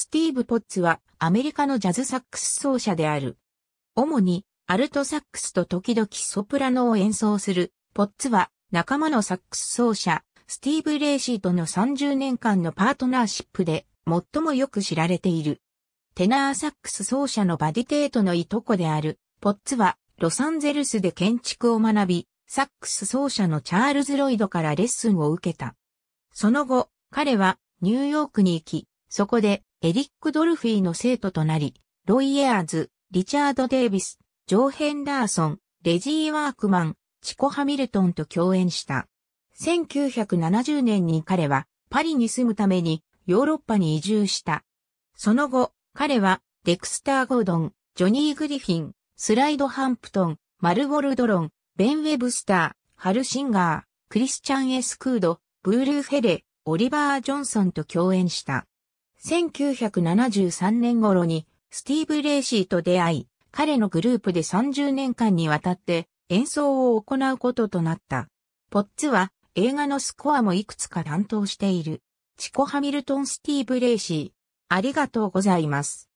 スティーブ・ポッツはアメリカのジャズサックス奏者である。主にアルトサックスと時々ソプラノを演奏する、ポッツは仲間のサックス奏者、スティーブ・レイシーとの30年間のパートナーシップで最もよく知られている。テナーサックス奏者のバディテートのいとこである、ポッツはロサンゼルスで建築を学び、サックス奏者のチャールズ・ロイドからレッスンを受けた。その後、彼はニューヨークに行き、そこでエリック・ドルフィーの生徒となり、ロイ・エアーズ、リチャード・デイビス、ジョー・ヘンダーソン、レジー・ワークマン、チコ・ハミルトンと共演した。1970年に彼はパリに住むためにヨーロッパに移住した。その後、彼はデクスター・ゴードン、ジョニー・グリフィン、スライド・ハンプトン、マルゴルドロン、ベン・ウェブスター、ハルシンガー、クリスチャン・エスクード、ブールー・フェレ、オリバー・ジョンソンと共演した。1973年頃にスティーブ・レイシーと出会い、彼のグループで30年間にわたって演奏を行うこととなった。ポッツは映画のスコアもいくつか担当している。チコ・ハミルトン・スティーブ・レイシー。ありがとうございます。